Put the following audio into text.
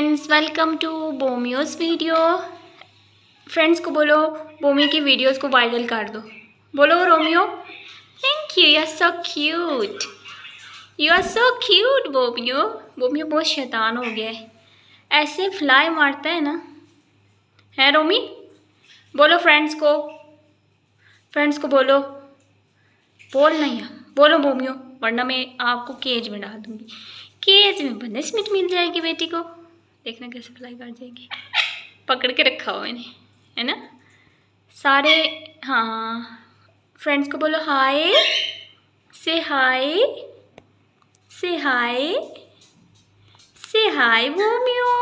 friends welcome to बोमियोस video friends को बोलो बोमी की वीडियोस को वायरल कर दो बोलो Romeo thank you you are so cute you are so cute बोमियो बोमियो बहुत शैतान हो गया है ऐसे फ्लाई मारता है ना है रोमी बोलो फ्रेंड्स को फ्रेंड्स को बोलो बोल नहीं बोलो बोमियो वरना मैं आपको केज में डाल दूँगी केज में पनिशमेंट मिल जाएगी बेटी को देखना कैसे फ्लाई कर जाएगी पकड़ के रखा हुआ इन्हें है ना सारे हाँ फ्रेंड्स को बोलो हाय से हाय से हाय से हाय वो म्यू